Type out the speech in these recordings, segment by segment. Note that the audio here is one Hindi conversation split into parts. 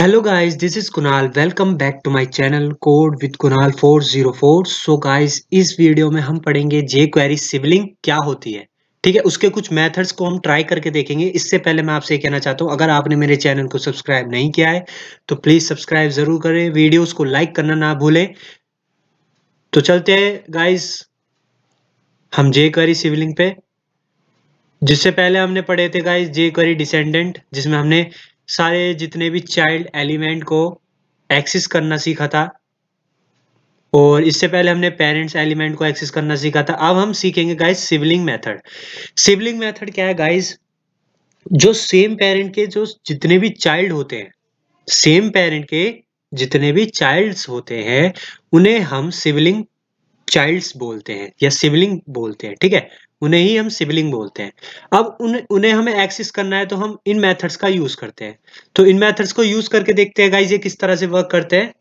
hello guys this is Kunal welcome back to my channel code with Kunal 404 so guys इस वीडियो में हम पढ़ेंगे जे क्वेरी sibling क्या होती है ठीक है उसके कुछ मेथड्स को हम ट्राई करके देखेंगे इससे पहले मैं आपसे कहना चाहता हूँ अगर आपने मेरे चैनल को सब्सक्राइब नहीं किया है तो प्लीज सब्सक्राइब जरूर करें वीडियोज को लाइक करना ना भूलें तो चलते हैं गाइज हम जे क्वेरी सिविलिंग पे जिससे पहले हमने पढ़े थे गाइज जे क्वेरी डिसेंडेंट जिसमें हमने सारे जितने भी चाइल्ड एलिमेंट को एक्सेस करना सीखा था और इससे पहले हमने पेरेंट्स एलिमेंट को एक्सेस करना सीखा था अब हम सीखेंगे guys sibling method sibling method क्या है गाइस जो सेम पेरेंट के जो जितने भी चाइल्ड होते हैं सेम पेरेंट के जितने भी चाइल्ड्स होते हैं उन्हें हम सिबलिंग चाइल्ड्स बोलते हैं या सिबलिंग बोलते हैं ठीक है उन्हें ही हम सिबलिंग बोलते हैं अब उन उन्हें हमें एक्सेस करना है तो हम इन मेथड्स का यूज करते हैं तो इन मेथड्स को यूज करके देखते हैं गाइज ये किस तरह से वर्क करते हैं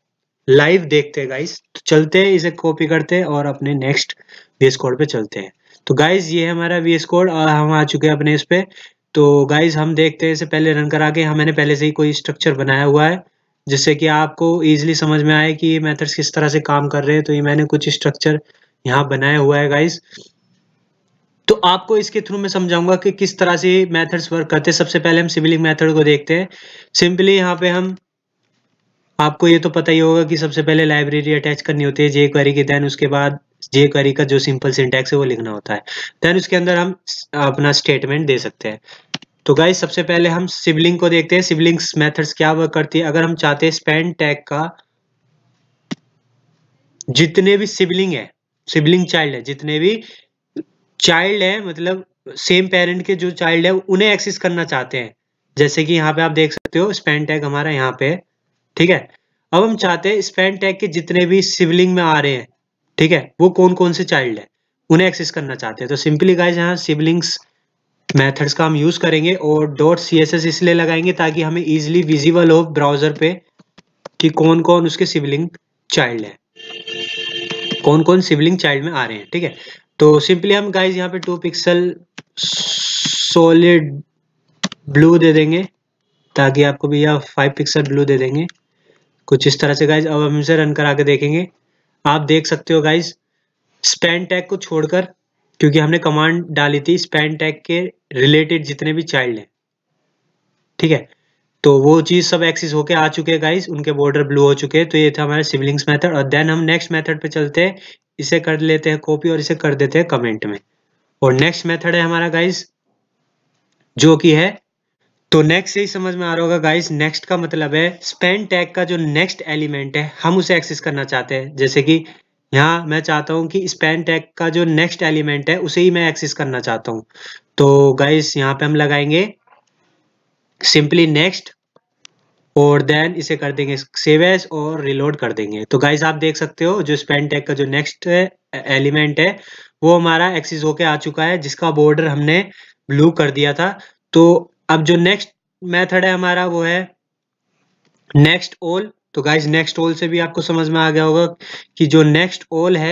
लाइव देखते हैं गाइज तो चलते हैं इसे कॉपी करते हैं और अपने नेक्स्ट वीएस कोड पे चलते हैं तो गाइज ये हमारा वीएस कोड और हम आ चुके हैं अपने इस पे तो गाइज हम देखते हैं इसे पहले रन करा के हमने हाँ, पहले से ही कोई स्ट्रक्चर बनाया हुआ है जिससे कि आपको ईजिली समझ में आए कि ये मेथड्स किस तरह से काम कर रहे हैं तो ये मैंने कुछ स्ट्रक्चर यहाँ बनाया हुआ है गाइज तो आपको इसके थ्रू मैं समझाऊंगा कि किस तरह से मेथड्स वर्क करते हैं सबसे पहले हम सिबलिंग मेथड को देखते हैं सिंपली यहाँ पे हम आपको ये तो पता ही होगा कि सबसे पहले लाइब्रेरी अटैच करनी होती है जे क्वेरी की देन उसके बाद जे क्वेरी का जो सिंपल सिंटैक्स है वो लिखना होता है देन उसके अंदर हम अपना स्टेटमेंट दे सकते हैं तो गाइज सबसे पहले हम सिबलिंग को देखते हैं सिबलिंग्स मैथड्स क्या वर्क करती है अगर हम चाहते हैं स्पेन टैग का जितने भी सिबलिंग है सिबलिंग चाइल्ड है जितने भी चाइल्ड है मतलब सेम पेरेंट के जो चाइल्ड है उन्हें एक्सेस करना चाहते हैं जैसे कि यहाँ पे आप देख सकते हो स्पेन टैग हमारा यहाँ पे ठीक है अब हम चाहते हैं स्पेन टैग के जितने भी सिबलिंग में आ रहे हैं ठीक है वो कौन कौन से चाइल्ड है उन्हें एक्सेस करना चाहते हैं तो सिंपली गाइज यहाँ सिबलिंग्स मेथड्स का हम यूज करेंगे और डॉट सी इसलिए लगाएंगे ताकि हमें इजिली विजिबल हो ब्राउजर पे कि कौन कौन उसके सिबलिंग चाइल्ड है कौन कौन सिबलिंग चाइल्ड में आ रहे हैं ठीक है तो सिंपली हम गाइज यहाँ पे टू पिक्सल सॉलिड ब्लू दे देंगे ताकि आपको भी यह फाइव पिक्सल ब्लू दे देंगे कुछ इस तरह से गाइज अब हम इसे रन करा के देखेंगे आप देख सकते हो गाइज स्पैन टैग को छोड़कर क्योंकि हमने कमांड डाली थी स्पैन टैग के रिलेटेड जितने भी चाइल्ड हैं ठीक है तो वो चीज़ सब एक्सिस होके आ चुके हैं गाइस उनके बॉर्डर ब्लू हो चुके हैं तो ये था हमारे सिबलिंग्स मेथड और देन हम नेक्स्ट मेथड पे चलते हैं इसे कर लेते हैं कॉपी और इसे कर देते हैं कमेंट में और नेक्स्ट मेथड है हमारा गाइस जो कि है तो नेक्स्ट यही समझ में आ रहा होगा गाइस नेक्स्ट का मतलब है स्पेन टैग का जो नेक्स्ट एलिमेंट है हम उसे एक्सेस करना चाहते हैं जैसे कि यहाँ मैं चाहता हूँ कि स्पेन टैग का जो नेक्स्ट एलिमेंट है उसे ही मैं एक्सेस करना चाहता हूँ तो गाइस यहाँ पे हम लगाएंगे सिंपली नेक्स्ट और देन इसे कर देंगे सेव एज और रिलोड कर देंगे तो गाइज आप देख सकते हो जो स्पेन टैग का जो नेक्स्ट एलिमेंट है वो हमारा एक्सिस होके आ चुका है जिसका बॉर्डर हमने ब्लू कर दिया था तो अब जो नेक्स्ट मेथड है हमारा वो है नेक्स्ट ओल तो गाइज नेक्स्ट ओल से भी आपको समझ में आ गया होगा कि जो नेक्स्ट ओल है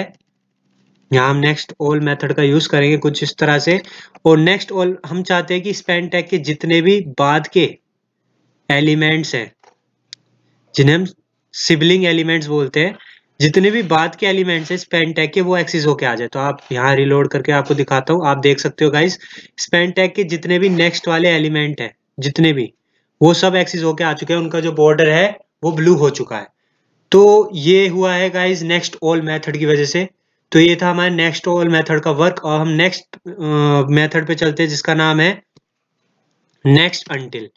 यहाँ हम नेक्स्ट ऑल मेथड का यूज करेंगे कुछ इस तरह से और नेक्स्ट ऑल हम चाहते हैं कि स्पेन टैग के जितने भी बाद के एलिमेंट्स हैं जिन्हें हम सिबलिंग एलिमेंट्स बोलते हैं जितने भी बाद के एलिमेंट्स हैं स्पेन टैग के वो एक्सिस होके आ जाए तो आप यहाँ रिलोड करके आपको दिखाता हूँ आप देख सकते हो गाइस स्पेन टैग के जितने भी नेक्स्ट वाले एलिमेंट हैं जितने भी वो सब एक्सिस होके आ चुके हैं उनका जो बॉर्डर है वो ब्लू हो चुका है तो ये हुआ है गाइज नेक्स्ट ऑल मैथड की वजह से तो ये था हमारे नेक्स्ट ऑल मैथड का वर्क और हम नेक्स्ट मैथड पे चलते हैं जिसका नाम है नेक्स्ट अंटिल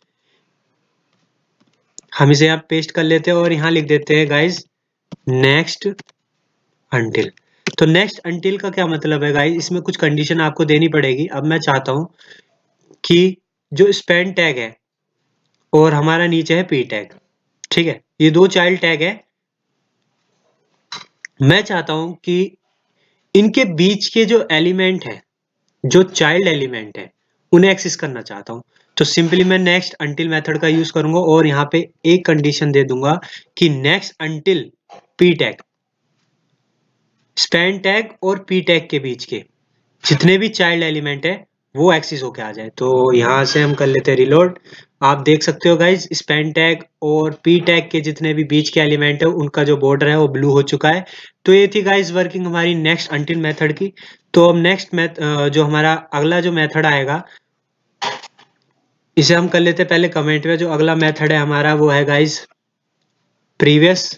हम इसे यहाँ पेस्ट कर लेते हैं और यहाँ लिख देते हैं गाइज नेक्स्ट अंटिल तो नेक्स्ट अंटिल का क्या मतलब है गाइज इसमें कुछ कंडीशन आपको देनी पड़ेगी अब मैं चाहता हूँ कि जो स्पेन टैग है और हमारा नीचे है पी टैग ठीक है ये दो चाइल्ड टैग है मैं चाहता हूं कि इनके बीच के जो एलिमेंट है जो चाइल्ड एलिमेंट है उन्हें एक्सेस करना चाहता हूं तो सिंपली मैं नेक्स्ट अंटिल मेथड का यूज करूंगा और यहाँ पे एक कंडीशन दे दूंगा कि next until P tag span tag और पी टैग के बीच के जितने भी चाइल्ड एलिमेंट है वो एक्सिस होके आ जाए तो यहां से हम कर लेते हैं रिलोड आप देख सकते हो गाइज स्पैन टैग और पी टैग के जितने भी बीच के एलिमेंट है उनका जो बॉर्डर है वो ब्लू हो चुका है तो ये थी गाइज वर्किंग हमारी नेक्स्ट अंटिल मेथड की तो अब नेक्स्ट जो हमारा अगला जो मेथड आएगा इसे हम कर लेते हैं पहले कमेंट में जो अगला मेथड है हमारा वो है गाइस प्रीवियस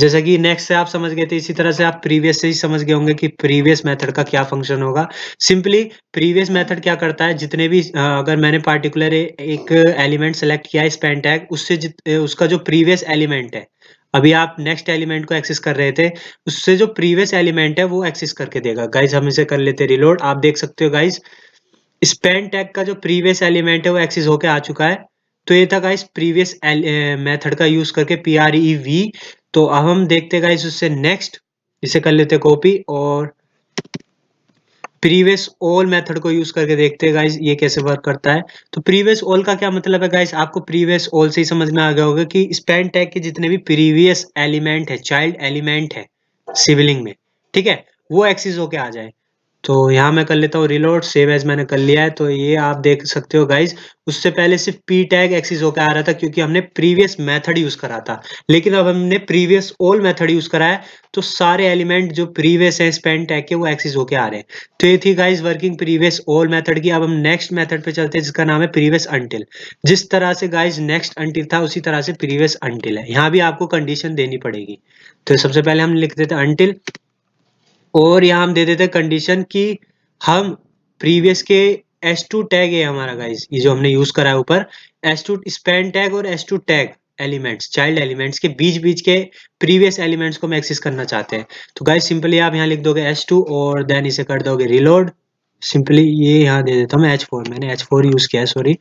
जैसा कि नेक्स्ट से आप समझ गए थे इसी तरह से आप प्रीवियस से ही समझ गए होंगे कि प्रीवियस मेथड का क्या फंक्शन होगा सिंपली प्रीवियस मेथड क्या करता है जितने भी अगर मैंने पार्टिकुलर एक एलिमेंट सेलेक्ट किया है स्पेन टैग उससे उसका जो प्रीवियस एलिमेंट है अभी आप नेक्स्ट एलिमेंट को एक्सेस कर रहे थे उससे जो प्रीवियस एलिमेंट है वो एक्सेस करके देगा गाइज हम इसे कर लेते रिलोड आप देख सकते हो गाइज स्पेन टैग का जो प्रीवियस एलिमेंट है वो एक्सेस होके आ चुका है तो ये था गाइस प्रीवियस मेथड का यूज करके पी आर ई वी तो अब हम देखते गाइस उससे नेक्स्ट इसे कर लेते कॉपी और प्रीवियस ऑल मेथड को यूज करके देखते हैं गाइस ये कैसे वर्क करता है तो प्रीवियस ऑल का क्या मतलब है गाइस आपको प्रीवियस ऑल से ही समझ में आ गया होगा कि स्पेन टैग के जितने भी प्रीवियस एलिमेंट है चाइल्ड एलिमेंट है सिविलिंग में ठीक है वो एक्सिस होके आ जाए तो यहाँ मैं कर लेता हूँ रिलोड सेव एज मैंने कर लिया है तो ये आप देख सकते हो गाइज उससे पहले सिर्फ पी टैग एक्सिस होकर आ रहा था क्योंकि हमने प्रीवियस मेथड यूज करा था लेकिन अब हमने प्रीवियस ऑल मेथड यूज करा है तो सारे एलिमेंट जो प्रीवियस है स्पेन टैग के वो एक्सिस होकर आ रहे हैं तो ये थी guys working previous all method की अब हम नेक्स्ट मैथड पे चलते हैं जिसका नाम है प्रीवियस अंटिल जिस तरह से गाइज नेक्स्ट अंटिल था उसी तरह से प्रीवियस अंटिल है यहाँ भी आपको कंडीशन देनी पड़ेगी तो सबसे पहले हम लिख देते हैं अंटिल और यहाँ हम दे देते हैं कंडीशन कि हम प्रीवियस के एस टू टैग है हमारा गाइस ये जो हमने यूज करा है ऊपर एस टू स्पेन टैग और S two tag elements child elements के बीच बीच के प्रीवियस एलिमेंट्स को हम एक्सेस करना चाहते हैं तो गाइज सिंपली आप यहाँ लिख दोगे एस टू और देन इसे कर दोगे रिलोड सिंपली ये यहाँ दे देता हूँ एच फोर मैंने एच फोर यूज किया है सॉरी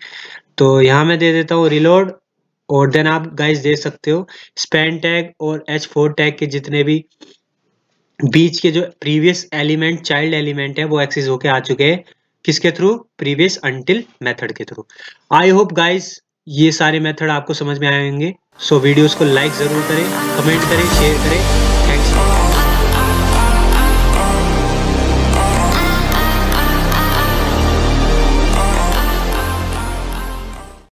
तो यहाँ मैं दे देता हूँ रिलोड और देन आप गाइस दे सकते हो स्पेन टैग और एच फोर टैग के जितने भी बीच के जो प्रीवियस एलिमेंट चाइल्ड एलिमेंट है वो एक्सेस होके आ चुके हैं किसके थ्रू प्रीवियस अंटिल मेथड के थ्रू आई होप गाइस ये सारे मेथड आपको समझ में आएंगे सो so, वीडियोस को लाइक ज़रूर करें कमेंट करें शेयर करें